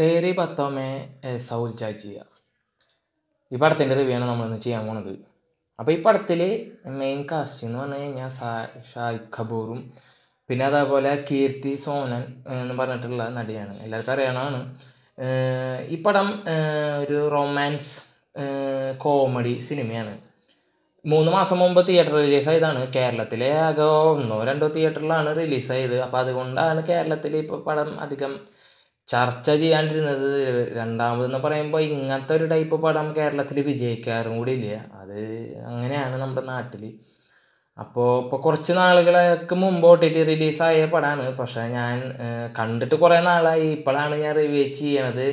തേരി പത്തോമേ സൗൽ ചാച്ചിയ ഈ പടത്തിൻ്റെ റിവ്യൂ ആണ് നമ്മളിന്ന് ചെയ്യാൻ പോണത് അപ്പോൾ ഈ പടത്തിൽ മെയിൻ കാസ്റ്റ് എന്ന് പറഞ്ഞു കഴിഞ്ഞാൽ ഷാഹിദ് കപൂറും പിന്നെ അതേപോലെ കീർത്തി സോനൻ എന്ന് പറഞ്ഞിട്ടുള്ള നടിയാണ് എല്ലാവർക്കും അറിയണമാണ് ഈ പടം ഒരു റൊമാൻസ് കോമഡി സിനിമയാണ് മൂന്ന് മാസം മുമ്പ് തിയേറ്റർ റിലീസായതാണ് കേരളത്തിലെ ആകെ ഒന്നോ രണ്ടോ തിയേറ്ററിലാണ് റിലീസായത് അപ്പോൾ അതുകൊണ്ടാണ് കേരളത്തിൽ ഇപ്പോൾ പടം അധികം ചർച്ച ചെയ്യാണ്ടിരുന്നത് രണ്ടാമതെന്ന് പറയുമ്പോൾ ഇങ്ങനത്തെ ഒരു ടൈപ്പ് പടം കേരളത്തിൽ വിജയിക്കാറും ഇല്ല അത് അങ്ങനെയാണ് നമ്മുടെ നാട്ടിൽ അപ്പോൾ ഇപ്പോൾ കുറച്ച് നാളുകൾക്ക് മുമ്പ് ഒ റിലീസായ പടമാണ് പക്ഷേ ഞാൻ കണ്ടിട്ട് കുറേ നാളായി ഇപ്പോഴാണ് ഞാൻ റിവ്യൂ ചെയ്യണത്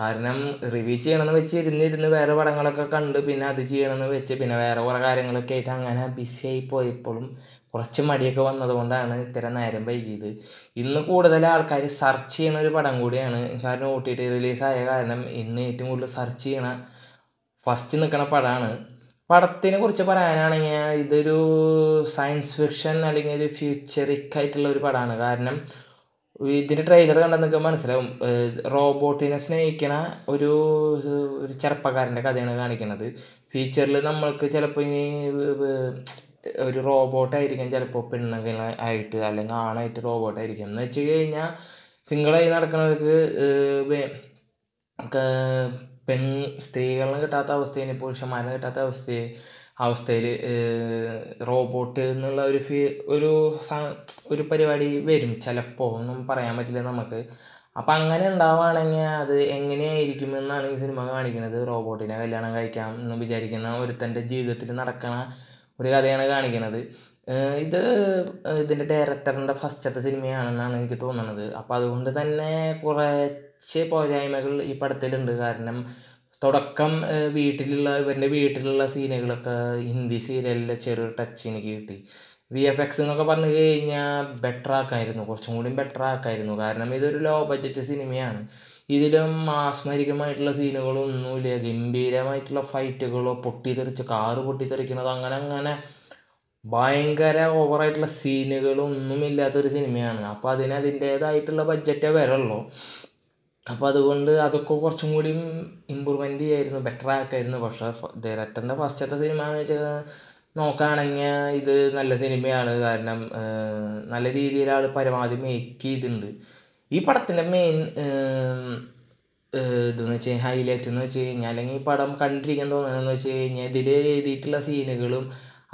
കാരണം റിവ്യൂ ചെയ്യണമെന്ന് വെച്ച് ഇരുന്നിരുന്ന് വേറെ പടങ്ങളൊക്കെ കണ്ട് പിന്നെ അത് ചെയ്യണമെന്ന് വെച്ച് പിന്നെ വേറെ കുറേ കാര്യങ്ങളൊക്കെ ആയിട്ട് അങ്ങനെ ബിസി ആയി പോയപ്പോഴും കുറച്ച് മടിയൊക്കെ വന്നതുകൊണ്ടാണ് ഇത്ര നേരം വൈകിയത് ഇന്ന് കൂടുതൽ ആൾക്കാർ സെർച്ച് ചെയ്യണ ഒരു പടം കൂടിയാണ് കാരണം ഒ ടി ടി റിലീസായ കാരണം ഇന്ന് ഏറ്റവും കൂടുതൽ സെർച്ച് ചെയ്യണ ഫസ്റ്റ് നിൽക്കുന്ന പടമാണ് പടത്തിനെ കുറിച്ച് പറയാനാണെങ്കിൽ ഇതൊരു സയൻസ് ഫിക്ഷൻ അല്ലെങ്കിൽ ഒരു ഫ്യൂച്ചറിക് ആയിട്ടുള്ള ഒരു പടമാണ് കാരണം ഇതിൻ്റെ ട്രെയിലർ കണ്ടാൽ നിങ്ങൾക്ക് മനസ്സിലാവും റോബോട്ടിനെ സ്നേഹിക്കണ ഒരു ഒരു ചെറുപ്പക്കാരൻ്റെ കഥയാണ് കാണിക്കുന്നത് ഫീച്ചറിൽ നമ്മൾക്ക് ചിലപ്പോൾ ഇനി ഒരു റോബോട്ടായിരിക്കും ചിലപ്പോൾ ആയിട്ട് അല്ലെങ്കിൽ ആണായിട്ട് റോബോട്ടായിരിക്കും എന്ന് വെച്ച് കഴിഞ്ഞാൽ സിംഗിളായി നടക്കുന്നവർക്ക് പെൺ സ്ത്രീകളിന് കിട്ടാത്ത അവസ്ഥയിൽ പുരുഷന്മാരെ കിട്ടാത്ത അവസ്ഥയെ അവസ്ഥയിൽ റോബോട്ട് എന്നുള്ള ഒരു ഫീ ഒരു ഒരു പരിപാടി വരും ചിലപ്പോൾ ഒന്നും പറയാൻ പറ്റില്ല നമുക്ക് അപ്പം അങ്ങനെ ഉണ്ടാവുകയാണെങ്കിൽ അത് എങ്ങനെയായിരിക്കും എന്നാണ് ഈ സിനിമ കാണിക്കുന്നത് റോബോട്ടിനെ കല്യാണം കഴിക്കാം എന്ന് വിചാരിക്കുന്ന ഒരുത്തൻ്റെ ജീവിതത്തിൽ നടക്കണ ഒരു കഥയാണ് കാണിക്കുന്നത് ഇത് ഇതിൻ്റെ ഡയറക്ടറിൻ്റെ ഫസ്റ്റത്തെ സിനിമയാണെന്നാണ് എനിക്ക് തോന്നുന്നത് അപ്പോൾ അതുകൊണ്ട് തന്നെ കുറച്ച് പോരായ്മകൾ ഈ പടത്തിലുണ്ട് കാരണം തുടക്കം വീട്ടിലുള്ള ഇവരുടെ വീട്ടിലുള്ള സീനുകളൊക്കെ ഹിന്ദി സീരിയലിലെ ചെറിയൊരു ടച്ച് എനിക്ക് കിട്ടി വി എഫ് എക്സ് എന്നൊക്കെ പറഞ്ഞു കഴിഞ്ഞാൽ ബെറ്റർ ആക്കായിരുന്നു കുറച്ചും കൂടി ബെറ്റർ ആക്കായിരുന്നു കാരണം ഇതൊരു ലോ ബഡ്ജറ്റ് സിനിമയാണ് ഇതിലും ആസ്മരികമായിട്ടുള്ള ഒന്നുമില്ല ഗംഭീരമായിട്ടുള്ള ഫൈറ്റുകളോ പൊട്ടിത്തെറിച്ച് കാറ് പൊട്ടിത്തെറിക്കുന്നത് അങ്ങനെ അങ്ങനെ ഭയങ്കര ഓവറായിട്ടുള്ള സീനുകളൊന്നും ഇല്ലാത്തൊരു സിനിമയാണ് അപ്പോൾ അതിന് അതിൻ്റേതായിട്ടുള്ള ബഡ്ജറ്റേ വരുള്ളൂ അപ്പോൾ അതുകൊണ്ട് അതൊക്കെ കുറച്ചും കൂടി ഇമ്പ്രൂവ്മെൻ്റ് ചെയ്യായിരുന്നു ബെറ്റർ ആക്കായിരുന്നു പക്ഷേ ഡയറക്ടറിൻ്റെ ഫസ്റ്റത്തെ സിനിമ എന്ന് വെച്ചാൽ നോക്കുകയാണെങ്കിൽ ഇത് നല്ല സിനിമയാണ് കാരണം നല്ല രീതിയിൽ ആൾ പരമാവധി മേക്ക് ചെയ്തിട്ടുണ്ട് ഈ പടത്തിൻ്റെ മെയിൻ ഇതെന്ന് വെച്ച് ഹൈലൈറ്റ് എന്ന് വെച്ച് കഴിഞ്ഞാൽ അല്ലെങ്കിൽ ഈ പടം കണ്ടിരിക്കാൻ തോന്നണമെന്ന് വെച്ച് കഴിഞ്ഞാൽ ഇതിൽ എഴുതിയിട്ടുള്ള സീനുകളും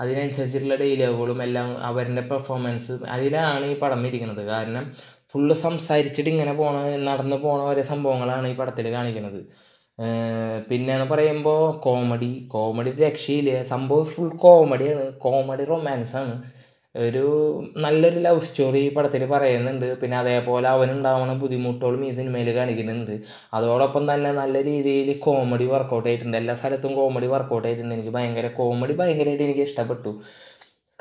അതിനനുസരിച്ചിട്ടുള്ള ഡയലോഗുകളും എല്ലാം അവരുടെ പെർഫോമൻസ് അതിലാണ് ഈ പടം ഇരിക്കുന്നത് കാരണം ഫുള്ള് സംസാരിച്ചിട്ട് ഇങ്ങനെ പോണ നടന്നു പോണ ഓരോ സംഭവങ്ങളാണ് ഈ പടത്തിൽ കാണിക്കുന്നത് പിന്നെന്ന് പറയുമ്പോൾ കോമഡി കോമഡി രക്ഷയില്ല സംഭവം ഫുൾ കോമഡിയാണ് കോമഡി റൊമാൻസാണ് ഒരു നല്ലൊരു ലവ് സ്റ്റോറി ഈ പടത്തിൽ പറയുന്നുണ്ട് പിന്നെ അതേപോലെ അവനുണ്ടാവുന്ന ബുദ്ധിമുട്ടുകളും ഈ സിനിമയിൽ കാണിക്കുന്നുണ്ട് അതോടൊപ്പം തന്നെ നല്ല രീതിയിൽ കോമഡി വർക്കൗട്ട് ആയിട്ടുണ്ട് എല്ലാ സ്ഥലത്തും കോമഡി വർക്കൗട്ട് ആയിട്ടുണ്ട് എനിക്ക് ഭയങ്കര കോമഡി ഭയങ്കരമായിട്ട് എനിക്ക് ഇഷ്ടപ്പെട്ടു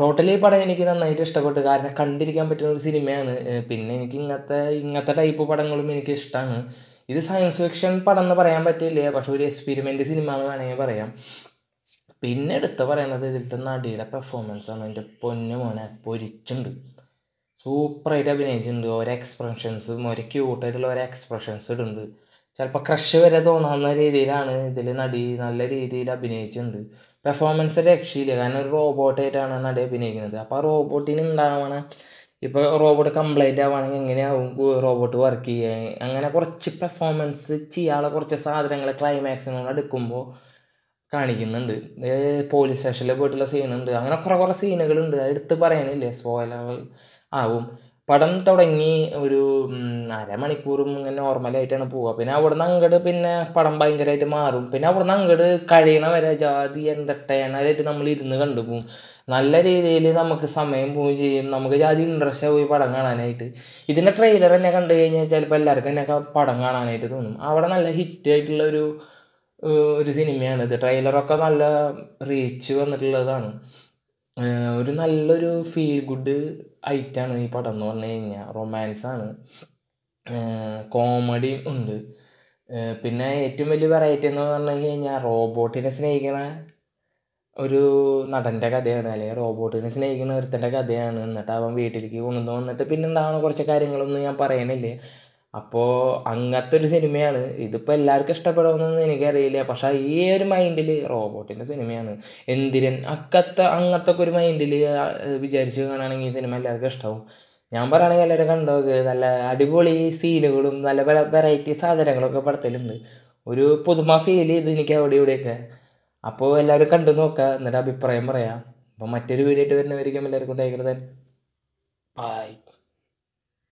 ടോട്ടലി പടം എനിക്ക് നന്നായിട്ട് ഇഷ്ടപ്പെട്ടു കാരണം കണ്ടിരിക്കാൻ പറ്റുന്ന ഒരു സിനിമയാണ് പിന്നെ എനിക്ക് ഇങ്ങനത്തെ ഇങ്ങനത്തെ ടൈപ്പ് പടങ്ങളും എനിക്ക് ഇഷ്ടമാണ് ഇത് സയൻസ് ഫിക്ഷൻ പടം എന്ന് പറയാൻ പറ്റില്ല പക്ഷെ ഒരു എക്സ്പെരിമെൻ്റ് സിനിമ എന്ന് വേണമെങ്കിൽ പറയാം പിന്നെ എടുത്ത് പറയണത് ഇതിലത്തെ നടിയുടെ പെർഫോമൻസ് ആണ് എൻ്റെ പൊന്നു മോനെ പൊരിച്ചുണ്ട് സൂപ്പറായിട്ട് അഭിനയിച്ചിട്ടുണ്ട് ഓരോ എക്സ്പ്രഷൻസും ഓരോ ക്യൂട്ടായിട്ടുള്ള ഓരോ എക്സ്പ്രഷൻസ് ഇടുന്നുണ്ട് ചിലപ്പോൾ ക്രഷ് വരെ തോന്നാവുന്ന രീതിയിലാണ് ഇതിൽ നടി നല്ല രീതിയിൽ അഭിനയിച്ചിട്ടുണ്ട് പെർഫോമൻസ് രക്ഷയില്ല കാരണം ഒരു റോബോട്ടായിട്ടാണ് നടി അഭിനയിക്കുന്നത് അപ്പോൾ ആ റോബോട്ടിന് ഉണ്ടാവണ ഇപ്പോൾ റോബോട്ട് കംപ്ലൈൻ്റ് ആവുകയാണെങ്കിൽ എങ്ങനെയാവും റോബോട്ട് വർക്ക് ചെയ്യുക അങ്ങനെ കുറച്ച് പെർഫോമൻസ് ചെയ്യാനുള്ള കുറച്ച് സാധനങ്ങൾ ക്ലൈമാക്സിൽ എടുക്കുമ്പോൾ കാണിക്കുന്നുണ്ട് പോലീസ് സ്റ്റേഷനിൽ പോയിട്ടുള്ള സീനുണ്ട് അങ്ങനെ കുറേ കുറേ സീനുകളുണ്ട് അത് എടുത്ത് പറയാനില്ല സ്പോയിലർ ആവും പടം തുടങ്ങി ഒരു അരമണിക്കൂറും ഇങ്ങനെ നോർമലായിട്ടാണ് പോവുക പിന്നെ അവിടെ നിന്ന് അങ്ങോട്ട് പിന്നെ പടം ഭയങ്കരമായിട്ട് മാറും പിന്നെ അവിടെ നിന്ന് അങ്ങോട്ട് കഴിയണ വരെ ജാതി എൻ്റർടൈനറായിട്ട് നമ്മൾ ഇരുന്ന് കണ്ടു പോകും നല്ല രീതിയിൽ നമുക്ക് സമയം പോവുകയും ചെയ്യും നമുക്ക് ജാതി ഇൻട്രസ്റ്റ് പോയി പടം കാണാനായിട്ട് ഇതിൻ്റെ ട്രെയിലർ തന്നെ കണ്ടു കഴിഞ്ഞാൽ ചിലപ്പോൾ എല്ലാവർക്കും തന്നെ പടം കാണാനായിട്ട് തോന്നും അവിടെ നല്ല ഹിറ്റായിട്ടുള്ള ഒരു ഒരു സിനിമയാണ് ഇത് ട്രെയിലറൊക്കെ നല്ല റീച്ച് വന്നിട്ടുള്ളതാണ് ഒരു നല്ലൊരു ഫീൽ ഗുഡ് ഐറ്റമാണ് ഈ പടം എന്ന് പറഞ്ഞു കഴിഞ്ഞാൽ റൊമാൻസാണ് കോമഡി ഉണ്ട് പിന്നെ ഏറ്റവും വലിയ വെറൈറ്റി എന്ന് പറഞ്ഞു കഴിഞ്ഞാൽ റോബോട്ടിനെ സ്നേഹിക്കണ ഒരു നടൻ്റെ കഥയാണ് അല്ലെങ്കിൽ റോബോട്ടിനെ സ്നേഹിക്കുന്ന ഒരുത്തൻ്റെ കഥയാണ് എന്നിട്ട് അവൻ വീട്ടിലേക്ക് കൊണ്ടുവന്നു വന്നിട്ട് പിന്നെ ഉണ്ടാകുന്ന കുറച്ച് കാര്യങ്ങളൊന്നും ഞാൻ പറയണില്ലേ അപ്പോൾ അങ്ങനത്തെ ഒരു സിനിമയാണ് ഇതിപ്പോൾ എല്ലാവർക്കും ഇഷ്ടപ്പെടുമെന്നൊന്നും എനിക്കറിയില്ല പക്ഷേ ഈ ഒരു മൈൻഡിൽ റോബോട്ടിൻ്റെ സിനിമയാണ് എന്തിരൻ അക്കത്തെ അങ്ങനത്തെ ഒക്കെ ഒരു മൈൻഡിൽ വിചാരിച്ച് കാണുകയാണെങ്കിൽ ഈ സിനിമ എല്ലാവർക്കും ഇഷ്ടമാവും ഞാൻ പറയുകയാണെങ്കിൽ എല്ലാവരും കണ്ടോക്ക് നല്ല അടിപൊളി സീനുകളും നല്ല വെറൈറ്റി സാധനങ്ങളൊക്കെ പടത്തിലുണ്ട് ഒരു പുതുമ ഫീൽ ചെയ്ത് എനിക്ക് അവിടെ ഇവിടെയൊക്കെ അപ്പോൾ എല്ലാവരും കണ്ടു നോക്കുക എന്നിട്ട് അഭിപ്രായം പറയാം അപ്പോൾ മറ്റൊരു വീഡിയോ ആയിട്ട് വരുന്നവരിക്കും എല്ലാവർക്കും ഭയങ്കര ബൈ